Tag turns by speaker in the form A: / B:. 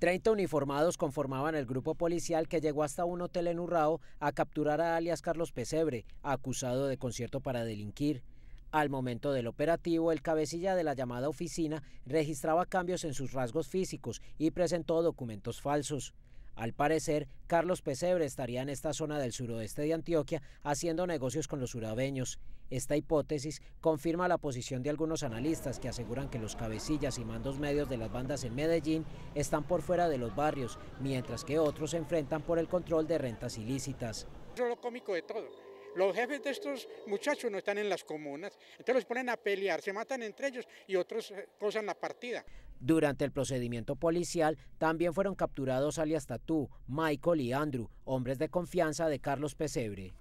A: 30 uniformados conformaban el grupo policial que llegó hasta un hotel en Urrao a capturar a alias Carlos Pesebre, acusado de concierto para delinquir. Al momento del operativo, el cabecilla de la llamada oficina registraba cambios en sus rasgos físicos y presentó documentos falsos. Al parecer, Carlos Pesebre estaría en esta zona del suroeste de Antioquia haciendo negocios con los urabeños. Esta hipótesis confirma la posición de algunos analistas que aseguran que los cabecillas y mandos medios de las bandas en Medellín están por fuera de los barrios, mientras que otros se enfrentan por el control de rentas ilícitas.
B: lo cómico de todo. Los jefes de estos muchachos no están en las comunas, entonces los ponen a pelear, se matan entre ellos y otros eh, la partida.
A: Durante el procedimiento policial también fueron capturados alias Tatú, Michael y Andrew, hombres de confianza de Carlos Pesebre.